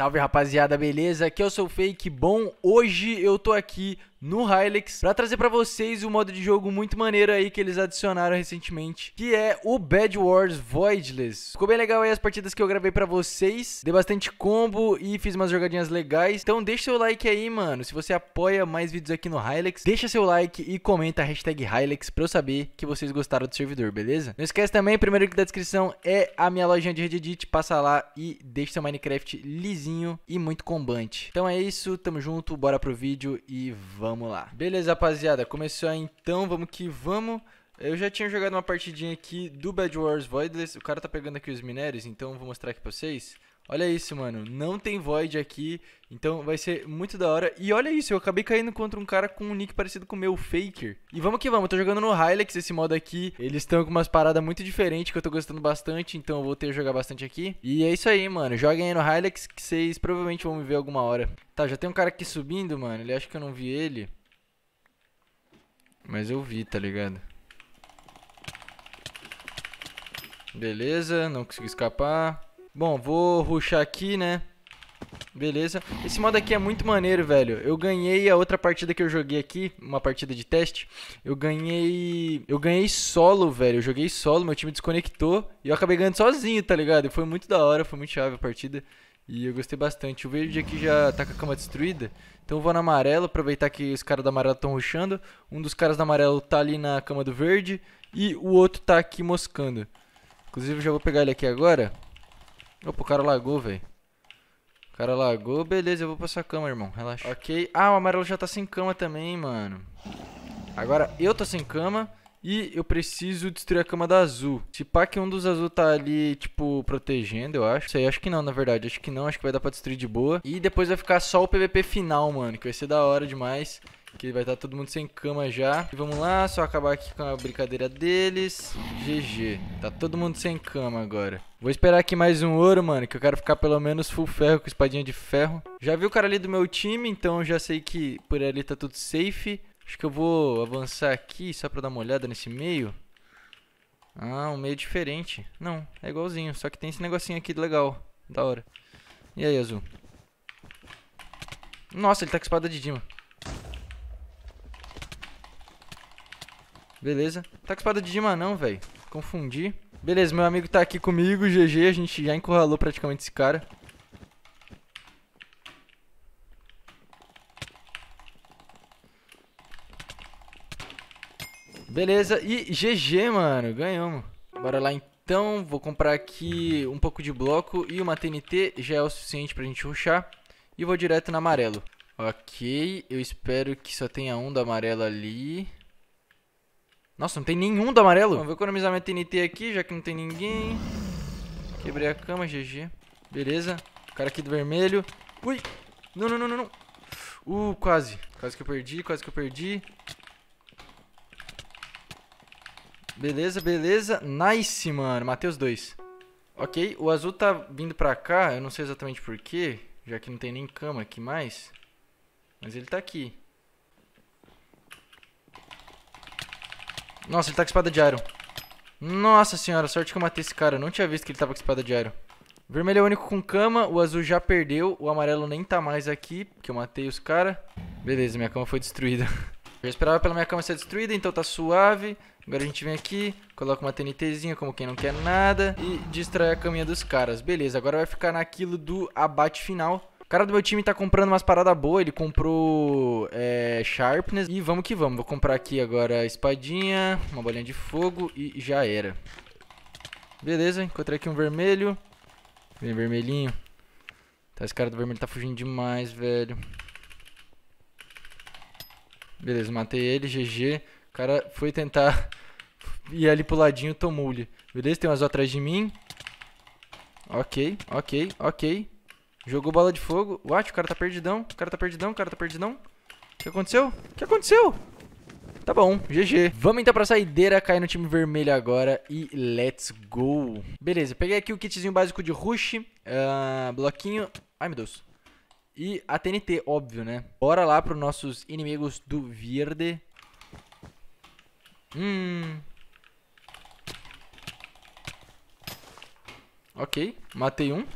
Salve rapaziada, beleza? Aqui é o seu fake bom. Hoje eu tô aqui no Hilux para trazer para vocês um modo de jogo muito maneiro aí que eles adicionaram recentemente, que é o Bad Wars Voidless. Ficou bem legal aí as partidas que eu gravei para vocês, dei bastante combo e fiz umas jogadinhas legais. Então deixa seu like aí, mano, se você apoia mais vídeos aqui no Hilux, deixa seu like e comenta a hashtag Hilux para eu saber que vocês gostaram do servidor, beleza? Não esquece também, primeiro link da descrição é a minha lojinha de Reddit, passa lá e deixa seu Minecraft lisinho e muito combante. Então é isso, tamo junto, bora pro vídeo e vamos Vamos lá. Beleza, rapaziada. Começou então. Vamos que vamos. Eu já tinha jogado uma partidinha aqui do Bad Wars Voidless. O cara tá pegando aqui os minérios, então vou mostrar aqui pra vocês. Olha isso, mano. Não tem Void aqui. Então vai ser muito da hora. E olha isso, eu acabei caindo contra um cara com um nick parecido com o meu, Faker. E vamos que vamos, eu tô jogando no Hylex esse modo aqui. Eles estão com umas paradas muito diferentes que eu tô gostando bastante, então eu vou ter que jogar bastante aqui. E é isso aí, mano. Joguem aí no Hylex que vocês provavelmente vão me ver alguma hora. Tá, já tem um cara aqui subindo, mano. Ele acha que eu não vi ele. Mas eu vi, tá ligado? Beleza, não consegui escapar. Bom, vou ruxar aqui, né? Beleza. Esse modo aqui é muito maneiro, velho. Eu ganhei a outra partida que eu joguei aqui, uma partida de teste. Eu ganhei. Eu ganhei solo, velho. Eu joguei solo, meu time desconectou. E eu acabei ganhando sozinho, tá ligado? foi muito da hora, foi muito chave a partida. E eu gostei bastante. O verde aqui já tá com a cama destruída. Então eu vou na amarelo, aproveitar que os caras da amarelo estão ruxando. Um dos caras da amarelo tá ali na cama do verde. E o outro tá aqui moscando. Inclusive, eu já vou pegar ele aqui agora. Opa, o cara lagou, velho. O cara lagou. Beleza, eu vou pra sua cama, irmão. Relaxa. Ok. Ah, o amarelo já tá sem cama também, mano. Agora eu tô sem cama e eu preciso destruir a cama da azul. Se pá que um dos azul tá ali, tipo, protegendo, eu acho. aí, acho que não, na verdade. Acho que não, acho que vai dar pra destruir de boa. E depois vai ficar só o PVP final, mano, que vai ser da hora demais. Que vai estar tá todo mundo sem cama já. E vamos lá, só acabar aqui com a brincadeira deles. GG. Tá todo mundo sem cama agora. Vou esperar aqui mais um ouro, mano, que eu quero ficar pelo menos full ferro com espadinha de ferro. Já vi o cara ali do meu time, então já sei que por ali tá tudo safe. Acho que eu vou avançar aqui só pra dar uma olhada nesse meio. Ah, um meio diferente. Não, é igualzinho, só que tem esse negocinho aqui legal. Da hora. E aí, Azul? Nossa, ele tá com espada de Dima. Beleza. Tá com espada de Dima não, velho. Confundi. Beleza, meu amigo tá aqui comigo, GG. A gente já encurralou praticamente esse cara. Beleza, e GG, mano, ganhamos. Bora lá então, vou comprar aqui um pouco de bloco e uma TNT já é o suficiente pra gente ruxar. E vou direto no amarelo. Ok, eu espero que só tenha um do amarelo ali. Nossa, não tem nenhum do amarelo. vamos vou economizar minha TNT aqui, já que não tem ninguém. Quebrei a cama, GG. Beleza. O cara aqui do vermelho. Ui! Não, não, não, não, não. Uh, quase. Quase que eu perdi, quase que eu perdi. Beleza, beleza. Nice, mano. Matei os dois. Ok, o azul tá vindo pra cá. Eu não sei exatamente porquê, já que não tem nem cama aqui mais. Mas ele tá aqui. Nossa, ele tá com espada de iron. Nossa senhora, sorte que eu matei esse cara. Eu não tinha visto que ele tava com espada de iron. Vermelho é o único com cama, o azul já perdeu, o amarelo nem tá mais aqui, porque eu matei os caras. Beleza, minha cama foi destruída. Eu esperava pela minha cama ser destruída, então tá suave. Agora a gente vem aqui, coloca uma TNTzinha como quem não quer nada e distrai a caminha dos caras. Beleza, agora vai ficar naquilo do abate final, cara do meu time tá comprando umas paradas boas. Ele comprou é, Sharpness. E vamos que vamos. Vou comprar aqui agora espadinha, uma bolinha de fogo e já era. Beleza, encontrei aqui um vermelho. Vem vermelhinho. Tá, esse cara do vermelho tá fugindo demais, velho. Beleza, matei ele, GG. O cara foi tentar ir ali pro ladinho, tomou-lhe. Beleza, tem umas atrás de mim. Ok, ok, ok. Jogou bola de fogo. What? O cara tá perdidão. O cara tá perdidão. O cara tá perdidão. O que aconteceu? O que aconteceu? Tá bom, GG. Vamos então pra saideira, cair no time vermelho agora e let's go. Beleza, peguei aqui o kitzinho básico de rush, uh, bloquinho... Ai, meu Deus. E a TNT, óbvio, né? Bora lá pros nossos inimigos do verde. Hum... Ok, matei um.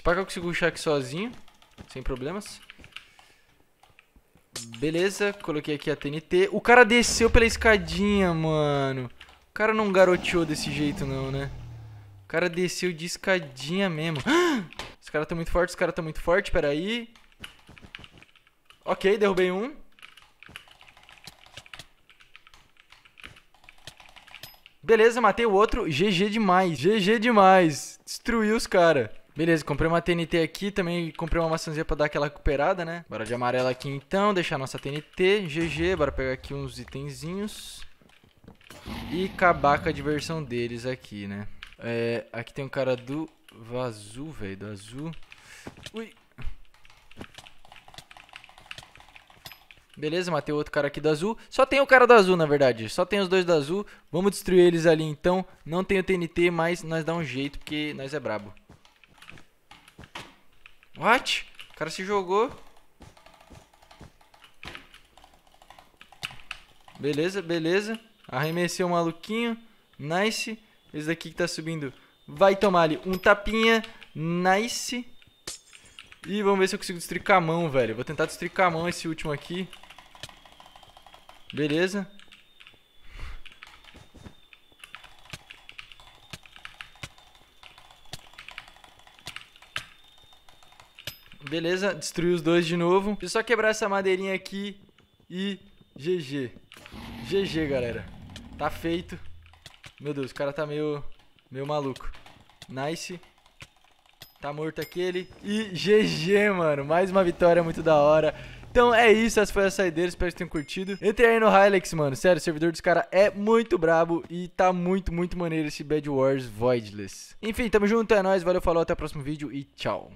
Se tipo, pá ah, que eu consigo ruxar aqui sozinho, sem problemas. Beleza, coloquei aqui a TNT. O cara desceu pela escadinha, mano. O cara não garoteou desse jeito não, né? O cara desceu de escadinha mesmo. Os caras estão muito fortes, os caras estão muito fortes, peraí. Ok, derrubei um. Beleza, matei o outro. GG demais, GG demais. Destruiu os caras. Beleza, comprei uma TNT aqui, também comprei uma maçãzinha pra dar aquela recuperada, né? Bora de amarela aqui então, deixar nossa TNT, GG, bora pegar aqui uns itenzinhos. E acabar com a diversão deles aqui, né? É, aqui tem um cara do Vazu, velho, do Azul. Ui! Beleza, matei o outro cara aqui do azul. Só tem o cara do azul, na verdade. Só tem os dois do azul. Vamos destruir eles ali, então. Não tem o TNT, mas nós dá um jeito, porque nós é brabo. What? O cara se jogou. Beleza, beleza. Arremessei o maluquinho. Nice. Esse daqui que tá subindo vai tomar ali um tapinha. Nice. E vamos ver se eu consigo destricar a mão, velho. Vou tentar destricar a mão esse último aqui. Beleza. Beleza, destruiu os dois de novo. Deixa eu só quebrar essa madeirinha aqui e GG. GG, galera. Tá feito. Meu Deus, o cara tá meio, meio maluco. Nice. Tá morto aquele. E GG, mano. Mais uma vitória muito da hora. Então é isso, essa foi a saideira, espero que tenham curtido. Entrei aí no Hilux, mano, sério, o servidor dos caras é muito brabo e tá muito, muito maneiro esse Bad Wars Voidless. Enfim, tamo junto, é nóis, valeu, falou, até o próximo vídeo e tchau.